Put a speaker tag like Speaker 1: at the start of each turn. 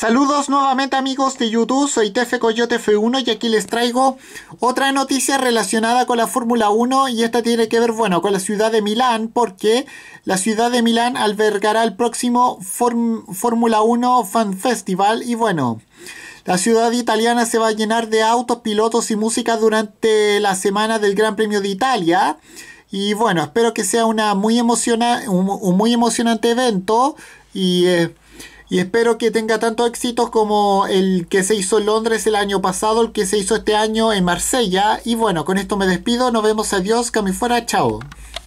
Speaker 1: Saludos nuevamente amigos de YouTube, soy TF Coyote F1 y aquí les traigo otra noticia relacionada con la Fórmula 1 y esta tiene que ver, bueno, con la ciudad de Milán porque la ciudad de Milán albergará el próximo Fórmula 1 Fan Festival y bueno, la ciudad italiana se va a llenar de autos, pilotos y música durante la semana del Gran Premio de Italia. Y bueno, espero que sea una muy, un, muy emocionante evento y... Eh, y espero que tenga tantos éxitos como el que se hizo en Londres el año pasado, el que se hizo este año en Marsella. Y bueno, con esto me despido, nos vemos, adiós, que fuera, chao.